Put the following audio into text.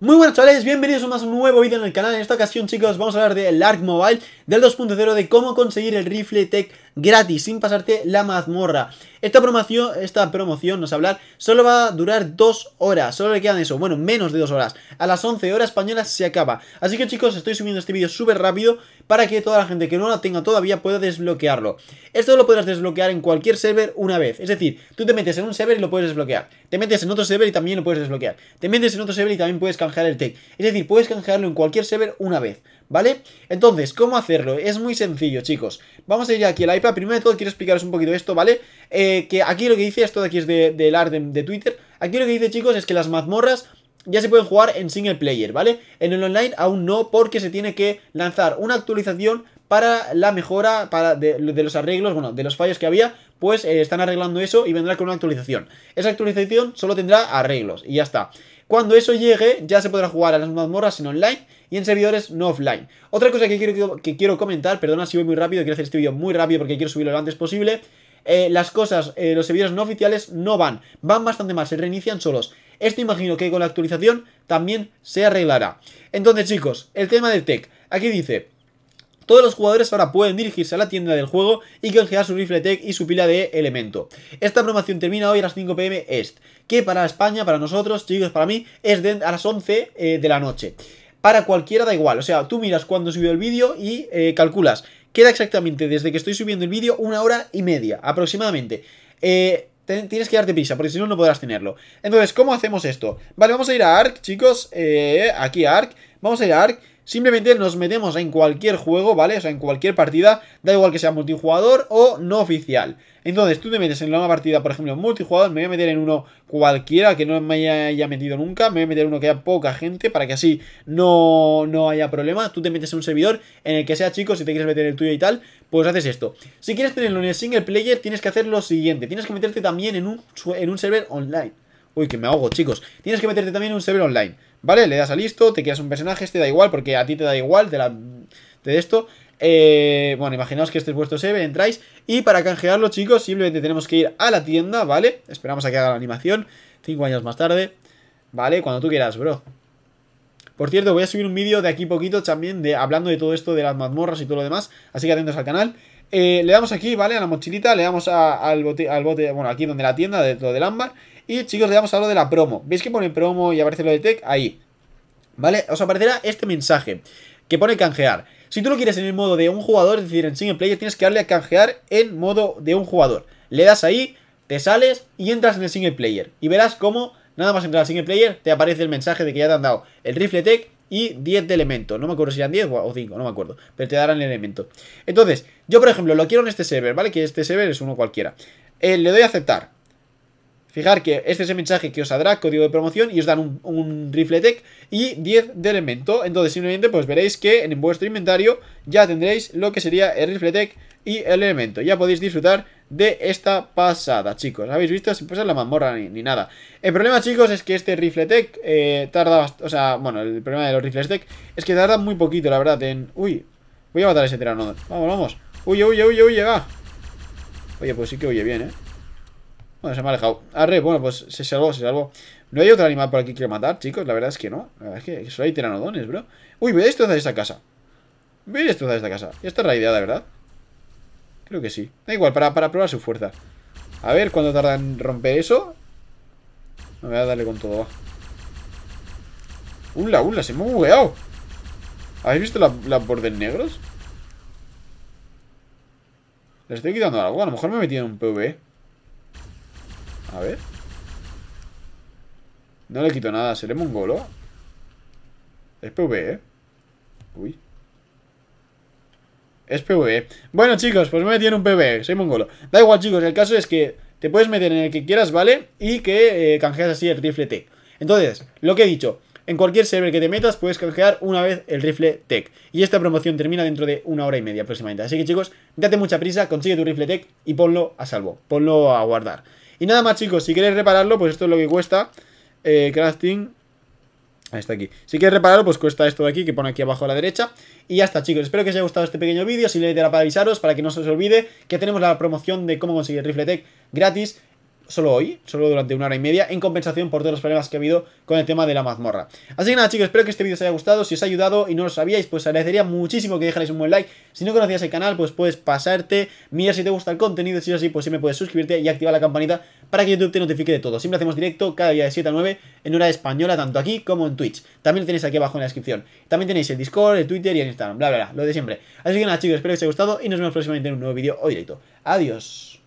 Muy buenas chavales, bienvenidos a un nuevo vídeo en el canal En esta ocasión chicos vamos a hablar del ARC Mobile Del 2.0 de cómo conseguir el rifle Tech gratis, sin pasarte la mazmorra. Esta promoción, esta promoción, no hablar, solo va a durar dos horas, solo le quedan eso, bueno, menos de dos horas. A las 11 horas españolas se acaba. Así que chicos, estoy subiendo este vídeo súper rápido para que toda la gente que no la tenga todavía pueda desbloquearlo. Esto lo podrás desbloquear en cualquier server una vez. Es decir, tú te metes en un server y lo puedes desbloquear. Te metes en otro server y también lo puedes desbloquear. Te metes en otro server y también puedes canjear el tech. Es decir, puedes canjearlo en cualquier server una vez. ¿vale? Entonces, ¿cómo hacerlo? Es muy sencillo, chicos. Vamos a ir aquí al iPad. Primero de todo, quiero explicaros un poquito esto, ¿vale? Eh, que aquí lo que dice, esto de aquí es de, del art de, Twitter. Aquí lo que dice, chicos, es que las mazmorras ya se pueden jugar en single player, ¿vale? En el online aún no, porque se tiene que lanzar una actualización para la mejora para de, los arreglos, bueno, de los fallos que había, pues eh, están arreglando eso y vendrá con una actualización. Esa actualización solo tendrá arreglos y ya está. Cuando eso llegue, ya se podrá jugar a las mazmorras en online y en servidores no offline. Otra cosa que quiero, que quiero comentar, perdona si voy muy rápido, quiero hacer este vídeo muy rápido porque quiero subirlo lo antes posible. Eh, las cosas, eh, los servidores no oficiales no van, van bastante mal, se reinician solos. Esto imagino que con la actualización también se arreglará. Entonces chicos, el tema del tech, aquí dice, todos los jugadores ahora pueden dirigirse a la tienda del juego y canjear su rifle tech y su pila de elemento. Esta promoción termina hoy a las 5 pm est, que para España, para nosotros, chicos, para mí, es a las 11 eh, de la noche. Para cualquiera da igual, o sea, tú miras cuando subió el vídeo y eh, calculas. Queda exactamente desde que estoy subiendo el vídeo una hora y media aproximadamente. Eh, tienes que darte prisa, porque si no, no podrás tenerlo. Entonces, ¿cómo hacemos esto? Vale, vamos a ir a ARC, chicos. aquí a ARC. Vamos a ir a ARC. Simplemente nos metemos en cualquier juego, ¿vale? O sea, en cualquier partida, da igual que sea multijugador o no oficial. Entonces, tú te metes en una partida, por ejemplo, multijugador, me voy a meter en uno cualquiera que no me haya metido nunca, me voy a meter en uno que haya poca gente para que así no, no haya problema. Tú te metes en un servidor en el que sea chico, si te quieres meter en el tuyo y tal, pues haces esto. Si quieres tenerlo en el single player, tienes que hacer lo siguiente, tienes que meterte también en un, en un server online. Uy, que me ahogo, chicos. Tienes que meterte también un server online, ¿vale? Le das a listo, te quedas un personaje, este da igual, porque a ti te da igual, te la... de esto. Eh, bueno, imaginaos que este es vuestro server, entráis y para canjearlo, chicos, simplemente tenemos que ir a la tienda, ¿vale? Esperamos a que haga la animación, Cinco años más tarde, ¿vale? Cuando tú quieras, bro. Por cierto, voy a subir un vídeo de aquí poquito también de, hablando de todo esto de las mazmorras y todo lo demás, así que atentos al canal. Eh, le damos aquí, ¿vale? A la mochilita, le damos al, bote, al bote, bueno, aquí donde la tienda, dentro del ámbar. Y chicos, le damos a lo de la promo. ¿Veis que pone promo y aparece lo de tech? Ahí. ¿Vale? Os aparecerá este mensaje que pone canjear. Si tú lo quieres en el modo de un jugador, es decir, en single player, tienes que darle a canjear en modo de un jugador. Le das ahí, te sales y entras en el single player. Y verás cómo, nada más entrar el single player, te aparece el mensaje de que ya te han dado el rifle tech y 10 de elemento. No me acuerdo si eran 10 o 5, no me acuerdo. Pero te darán el elemento. Entonces, yo por ejemplo lo quiero en este server, ¿vale? Que este server es uno cualquiera. Eh, le doy a aceptar. Fijar que este es el mensaje que os saldrá, código de promoción y os dan un, rifle tech y 10 de elemento. Entonces simplemente pues veréis que en vuestro inventario ya tendréis lo que sería el rifle tech y el elemento. Ya podéis disfrutar de esta pasada, chicos. ¿Habéis visto? Sin pasar la mazmorra ni, nada. El problema, chicos, es que este rifle tech eh, tarda... O sea, bueno, el problema de los rifles tech es que tarda muy poquito, la verdad, en... Uy, voy a matar ese terano. Vamos, vamos. Uy, uy, uy, huye, va. Oye, pues sí que oye bien, ¿eh? Bueno, se me ha alejado. Arre, bueno, pues se salvó, se salvó. No hay otro animal por aquí que matar, chicos. La verdad es que no. La verdad es que solo hay tiranodones, bro. Uy, voy a destrozar esta casa. Voy a destrozar esta casa. la idea, raideada, ¿verdad? Creo que sí. Da igual, para, probar su fuerza. A ver cuánto tarda en romper eso. Me voy a darle con todo. ¡Hula, la, una, se me ha bugueado! ¿Habéis visto las la bordes negros? Le estoy quitando algo. A lo mejor me he metido en un PV. A ver. No le quito nada. ¿Seré mongolo? Es PvE, Uy. Es PvE. Bueno, chicos, pues me metí en un PvE. Soy mongolo. Da igual, chicos. El caso es que te puedes meter en el que quieras, ¿vale? Y que eh, canjeas así el rifle Tech. Entonces, lo que he dicho. En cualquier server que te metas puedes canjear una vez el rifle Tech. Y esta promoción termina dentro de una hora y media aproximadamente. Así que chicos, date mucha prisa, consigue tu rifle Tech y ponlo a salvo. Ponlo a guardar. Y nada más, chicos, si queréis repararlo, pues esto es lo que cuesta. Eh, crafting. Ahí está aquí. Si queréis repararlo, pues cuesta esto de aquí, que pone aquí abajo a la derecha. Y ya está, chicos. Espero que os haya gustado este pequeño vídeo. Si le para avisaros, para que no se os olvide, que tenemos la promoción de cómo conseguir tech gratis solo hoy, solo durante una hora y media, en compensación por todos los problemas que ha habido con el tema de la mazmorra. Así que nada chicos, espero que este vídeo os haya gustado, si os ha ayudado y no lo sabíais, pues agradecería muchísimo que dejarais un buen like. Si no conocías el canal, pues puedes pasarte, mira si te gusta el contenido, si es así, pues siempre puedes suscribirte y activar la campanita para que YouTube te notifique de todo. Siempre hacemos directo cada día de 7 a 9 en hora española, tanto aquí como en Twitch. También lo tenéis aquí abajo en la descripción. También tenéis el Discord, el Twitter y el Instagram, bla, bla, bla, lo de siempre. Así que nada chicos, espero que os haya gustado y nos vemos próximamente en un nuevo vídeo o directo. Adiós.